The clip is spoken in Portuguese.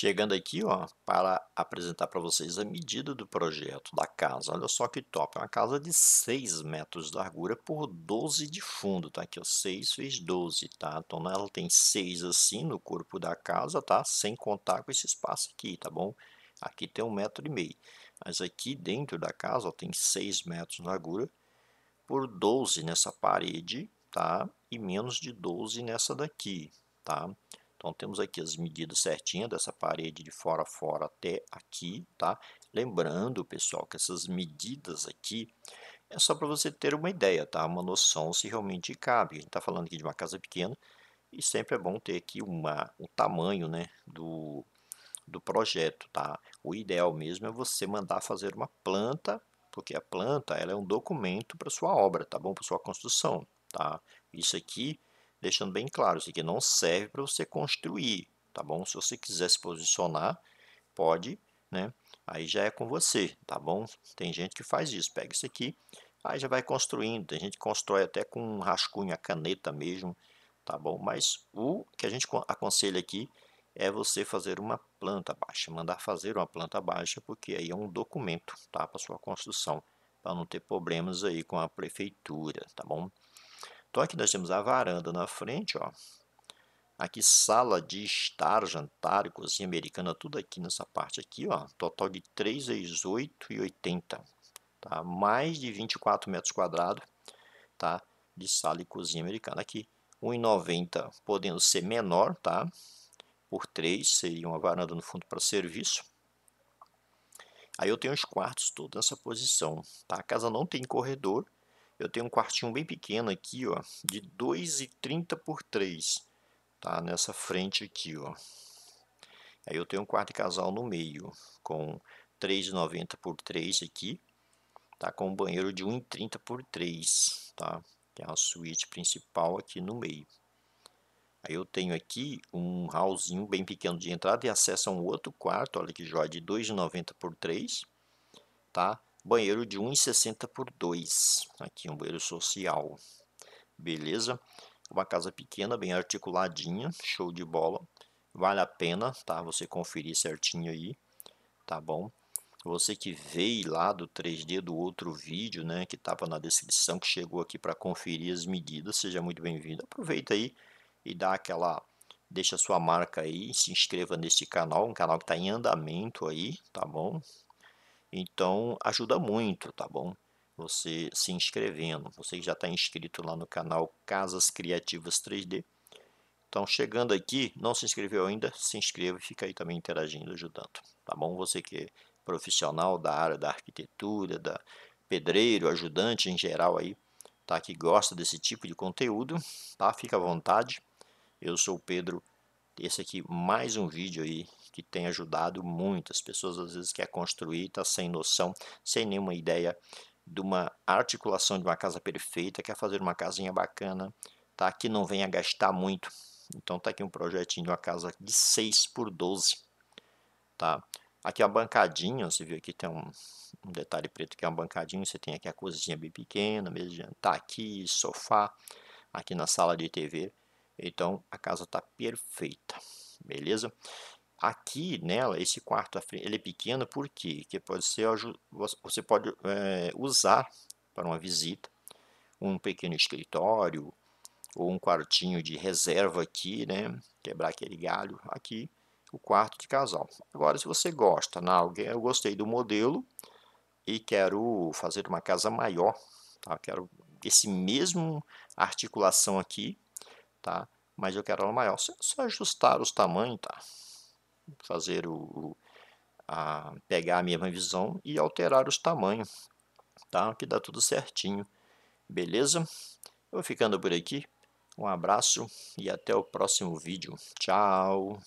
Chegando aqui ó, para apresentar para vocês a medida do projeto da casa. Olha só que top, é uma casa de 6 metros de largura por 12 de fundo. Tá? Aqui ó, 6 fez 12, tá? então ela tem 6 assim no corpo da casa, tá? sem contar com esse espaço aqui, tá bom? Aqui tem 1,5 um metro, e meio, mas aqui dentro da casa ó, tem 6 metros de largura por 12 nessa parede tá? e menos de 12 nessa daqui. Tá? Então temos aqui as medidas certinhas dessa parede de fora a fora até aqui, tá? Lembrando, pessoal, que essas medidas aqui é só para você ter uma ideia, tá? Uma noção se realmente cabe. A gente está falando aqui de uma casa pequena e sempre é bom ter aqui uma, o um tamanho, né, do, do projeto, tá? O ideal mesmo é você mandar fazer uma planta, porque a planta ela é um documento para sua obra, tá bom? Para sua construção, tá? Isso aqui deixando bem claro, isso aqui não serve para você construir, tá bom? Se você quiser se posicionar, pode, né? Aí já é com você, tá bom? Tem gente que faz isso, pega isso aqui, aí já vai construindo, tem gente que constrói até com um rascunho, a caneta mesmo, tá bom? Mas o que a gente aconselha aqui é você fazer uma planta baixa, mandar fazer uma planta baixa, porque aí é um documento, tá? Para sua construção, para não ter problemas aí com a prefeitura, tá bom? Então aqui nós temos a varanda na frente, ó. Aqui sala de estar, jantar cozinha americana, tudo aqui nessa parte aqui, ó. Total de 3,18,80, tá? Mais de 24 metros quadrados, tá? De sala e cozinha americana. Aqui 1,90 podendo ser menor, tá? Por 3 seria uma varanda no fundo para serviço. Aí eu tenho os quartos todos nessa posição, tá? A casa não tem corredor, eu tenho um quartinho bem pequeno aqui, ó, de 2,30 por 3, tá? Nessa frente aqui, ó. Aí eu tenho um quarto de casal no meio, com 3,90 por 3 aqui, tá? Com um banheiro de 1,30 por 3, tá? Que é a suíte principal aqui no meio. Aí eu tenho aqui um hallzinho bem pequeno de entrada e acesso a um outro quarto, olha que joia, de 2,90 por 3, tá? Banheiro de 1,60 por 2. Aqui um banheiro social. Beleza? Uma casa pequena, bem articuladinha, show de bola. Vale a pena, tá? Você conferir certinho aí, tá bom? Você que veio lá do 3D do outro vídeo, né, que estava na descrição, que chegou aqui para conferir as medidas, seja muito bem-vindo. Aproveita aí e dá aquela deixa sua marca aí, se inscreva neste canal, um canal que está em andamento aí, tá bom? Então ajuda muito, tá bom? Você se inscrevendo. Você já está inscrito lá no canal Casas Criativas 3D. Então chegando aqui, não se inscreveu ainda, se inscreva e fica aí também interagindo, ajudando, tá bom? Você que é profissional da área da arquitetura, da pedreiro, ajudante em geral aí, tá? Que gosta desse tipo de conteúdo, tá? Fica à vontade. Eu sou o Pedro esse aqui mais um vídeo aí que tem ajudado muitas pessoas às vezes quer construir, está sem noção, sem nenhuma ideia de uma articulação de uma casa perfeita, quer fazer uma casinha bacana, tá? Que não venha gastar muito. Então tá aqui um projetinho de uma casa de 6 por 12, tá? Aqui é a bancadinha, você viu aqui tem um, um detalhe preto que é uma bancadinha, você tem aqui a cozinha bem pequena, mesa de jantar aqui, sofá, aqui na sala de TV. Então a casa está perfeita, beleza? Aqui nela, esse quarto ele é pequeno porque que pode ser você pode é, usar para uma visita um pequeno escritório ou um quartinho de reserva aqui, né? Quebrar aquele galho aqui, o quarto de casal. Agora, se você gosta, alguém eu gostei do modelo e quero fazer uma casa maior, tá? Quero esse mesmo articulação aqui tá? Mas eu quero ela maior. só ajustar os tamanhos, tá? Fazer o, a, pegar a mesma visão e alterar os tamanhos, tá? Que dá tudo certinho, beleza? Eu vou ficando por aqui. Um abraço e até o próximo vídeo. Tchau!